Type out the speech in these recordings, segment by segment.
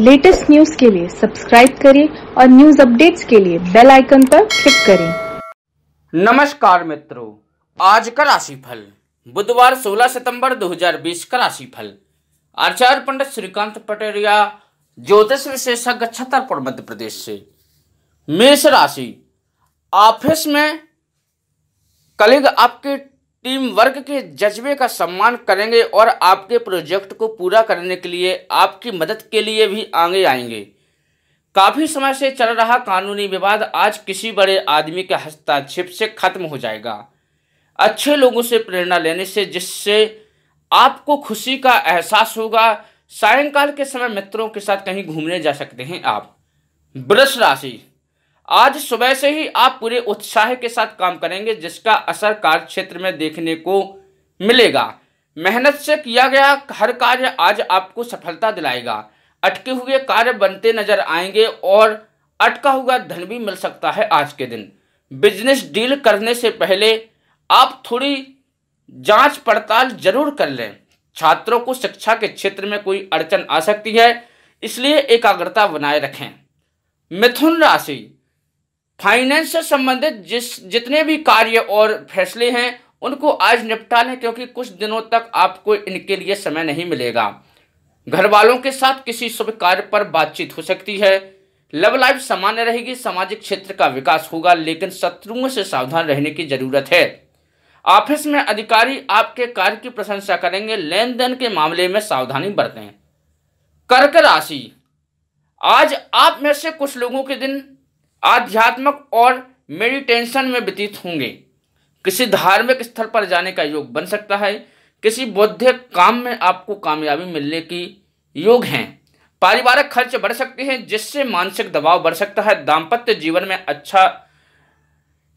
latest news के लिए subscribe करें और न्यूज अपडेट्स के लिए बेल आइकन पर क्लिक करें नमस्कार मित्रों आज का राशिफल बुधवार 16 सितंबर 2020 का राशिफल आचार्य पंडित श्रीकांत पटेरिया ज्योतिष विशेषज्ञ छतरपुर मध्य प्रदेश से मेष राशि ऑफिस में कलिग आपके टीम वर्क के जज्बे का सम्मान करेंगे और आपके प्रोजेक्ट को पूरा करने के लिए आपकी मदद के लिए भी आगे आएंगे काफ़ी समय से चल रहा कानूनी विवाद आज किसी बड़े आदमी के हस्ताक्षेप से खत्म हो जाएगा अच्छे लोगों से प्रेरणा लेने से जिससे आपको खुशी का एहसास होगा सायंकाल के समय मित्रों के साथ कहीं घूमने जा सकते हैं आप वृष राशि आज सुबह से ही आप पूरे उत्साह के साथ काम करेंगे जिसका असर कार्य क्षेत्र में देखने को मिलेगा मेहनत से किया गया हर कार्य आज आपको सफलता दिलाएगा अटके हुए कार्य बनते नजर आएंगे और अटका हुआ धन भी मिल सकता है आज के दिन बिजनेस डील करने से पहले आप थोड़ी जांच पड़ताल जरूर कर लें छात्रों को शिक्षा के क्षेत्र में कोई अड़चन आ सकती है इसलिए एकाग्रता बनाए रखें मिथुन राशि फाइनेंस से संबंधित जिस जितने भी कार्य और फैसले हैं उनको आज निपटा लें क्योंकि कुछ दिनों तक आपको इनके लिए समय नहीं मिलेगा घर वालों के साथ किसी शुभ कार्य पर बातचीत हो सकती है लव लाइफ सामान्य रहेगी सामाजिक क्षेत्र का विकास होगा लेकिन शत्रुओं से सावधान रहने की जरूरत है ऑफिस में अधिकारी आपके कार्य की प्रशंसा करेंगे लेन देन के मामले में सावधानी बरतें कर्क राशि आज आप में से कुछ लोगों के दिन आध्यात्मक और मेडिटेशन में व्यतीत होंगे किसी धार्मिक स्थल पर जाने का योग बन सकता है किसी बौद्धिक काम में आपको कामयाबी मिलने की योग हैं पारिवारिक खर्च बढ़ सकते हैं जिससे मानसिक दबाव बढ़ सकता है दाम्पत्य जीवन में अच्छा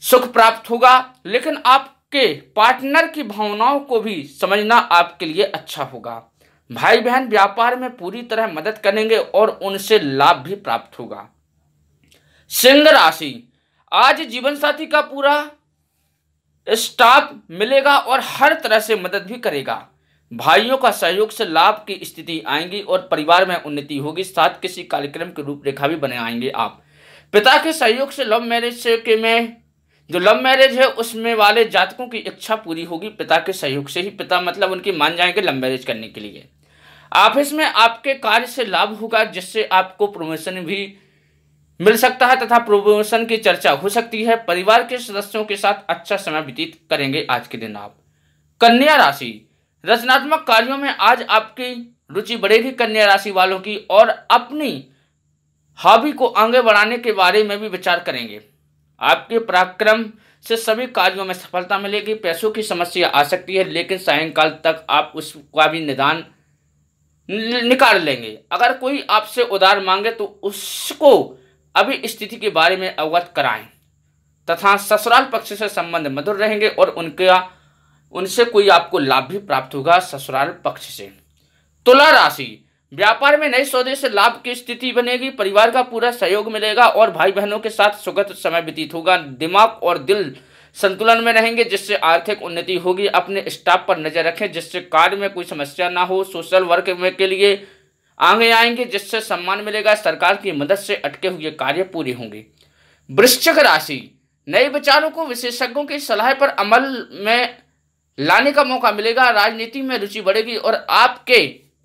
सुख प्राप्त होगा लेकिन आपके पार्टनर की भावनाओं को भी समझना आपके लिए अच्छा होगा भाई बहन व्यापार में पूरी तरह मदद करेंगे और उनसे लाभ भी प्राप्त होगा सिंह राशि आज जीवन साथी का पूरा स्टाफ मिलेगा और हर तरह से मदद भी करेगा भाइयों का सहयोग से लाभ की स्थिति आएंगी और परिवार में उन्नति होगी साथ किसी कार्यक्रम की रूपरेखा भी बने आएंगे आप पिता के सहयोग से लव मैरिज के में जो लव मैरिज है उसमें वाले जातकों की इच्छा पूरी होगी पिता के सहयोग से ही पिता मतलब उनकी मान जाएंगे लव मैरिज करने के लिए ऑफिस में आपके कार्य से लाभ होगा जिससे आपको प्रमोशन भी मिल सकता है तथा प्रमोशन की चर्चा हो सकती है परिवार के सदस्यों के साथ अच्छा समय व्यतीत करेंगे आज के दिन आप कन्या राशि रचनात्मक कार्यों में आज आपकी रुचि बढ़ेगी कन्या राशि वालों की और अपनी हॉबी को आगे बढ़ाने के बारे में भी विचार करेंगे आपके पराक्रम से सभी कार्यों में सफलता मिलेगी पैसों की समस्या आ सकती है लेकिन सायंकाल तक आप उसका भी निदान निकाल लेंगे अगर कोई आपसे उधार मांगे तो उसको अभी स्थिति के बारे में अवगत कराएं तथा ससुराल पक्ष से संबंध मधुर रहेंगे और उनका उनसे कोई आपको लाभ भी प्राप्त होगा ससुराल पक्ष से तुला राशि व्यापार में नए सौदे से लाभ की स्थिति बनेगी परिवार का पूरा सहयोग मिलेगा और भाई बहनों के साथ सुगत समय व्यतीत होगा दिमाग और दिल संतुलन में रहेंगे जिससे आर्थिक उन्नति होगी अपने स्टाफ पर नजर रखें जिससे कार्य में कोई समस्या ना हो सोशल वर्क के लिए आगे आएंगे जिससे सम्मान मिलेगा सरकार की मदद से अटके हुए कार्य पूरे होंगे वृश्चिक राशि नए विचारों को विशेषज्ञों की सलाह पर अमल में लाने का मौका मिलेगा राजनीति में रुचि बढ़ेगी और आपके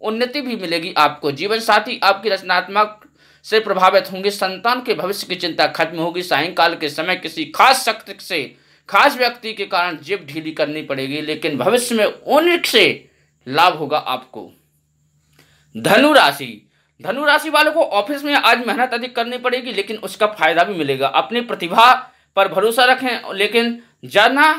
उन्नति भी मिलेगी आपको जीवन साथी आपकी रचनात्मक से प्रभावित होंगे संतान के भविष्य की चिंता खत्म होगी सायंकाल के समय किसी खास शक्ति से खास व्यक्ति के कारण जीव ढीली करनी पड़ेगी लेकिन भविष्य में उनसे लाभ होगा आपको धनु राशि धनु राशि वालों को ऑफिस में आज मेहनत अधिक करनी पड़ेगी लेकिन उसका फायदा भी मिलेगा अपनी प्रतिभा पर भरोसा रखें लेकिन जाना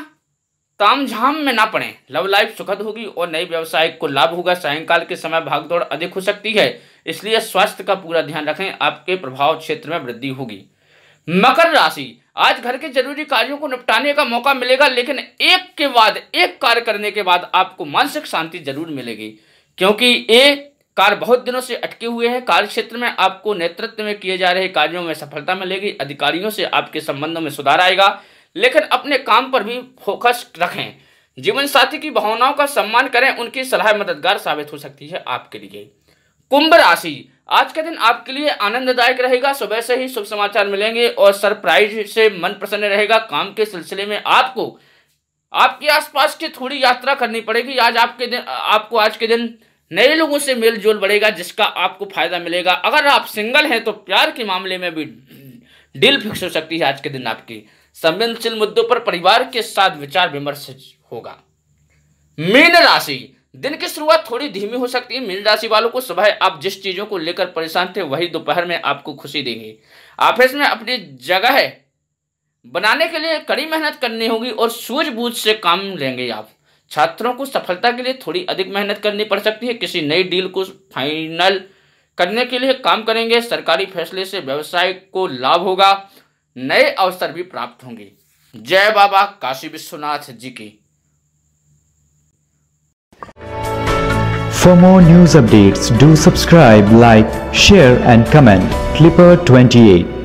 तामझाम में ना पड़े लव लाइफ सुखद होगी और नए व्यवसाय को लाभ होगा सायंकाल के समय भागदौड़ अधिक हो सकती है इसलिए स्वास्थ्य का पूरा ध्यान रखें आपके प्रभाव क्षेत्र में वृद्धि होगी मकर राशि आज घर के जरूरी कार्यों को निपटाने का मौका मिलेगा लेकिन एक के बाद एक कार्य करने के बाद आपको मानसिक शांति जरूर मिलेगी क्योंकि ये कार्य बहुत दिनों से अटके हुए हैं कार्य क्षेत्र में आपको नेतृत्व में किए जा रहे कार्यों में सफलता मिलेगी अधिकारियों से आपके संबंधों में सुधार आएगा लेकिन अपने काम पर भी फोकस रखें जीवन साथी की भावनाओं का सम्मान करें उनकी सलाह मददगार साबित हो सकती है आपके लिए कुंभ राशि आज का दिन आपके लिए आनंददायक रहेगा सुबह से ही शुभ समाचार मिलेंगे और सरप्राइज से मन प्रसन्न रहेगा काम के सिलसिले में आपको आपके आसपास की थोड़ी यात्रा करनी पड़ेगी आज आपके दिन आपको आज के दिन नए लोगों से मेलजोल बढ़ेगा जिसका आपको फायदा मिलेगा अगर आप सिंगल हैं तो प्यार के मामले में भी डील फिक्स हो सकती है आज के दिन आपकी संवेदनशील मुद्दों पर परिवार के साथ विचार विमर्श होगा मीन राशि दिन की शुरुआत थोड़ी धीमी हो सकती है मीन राशि वालों को सुबह आप जिस चीजों को लेकर परेशान थे वही दोपहर में आपको खुशी देंगे ऑफिस में अपनी जगह बनाने के लिए कड़ी मेहनत करनी होगी और सूझबूझ से काम लेंगे आप छात्रों को सफलता के लिए थोड़ी अधिक मेहनत करनी पड़ सकती है किसी नई डील को फाइनल करने के लिए काम करेंगे सरकारी फैसले से व्यवसाय को लाभ होगा नए अवसर भी प्राप्त होंगे जय बाबा काशी विश्वनाथ जी की for more news updates, do subscribe like share and comment clipper twenty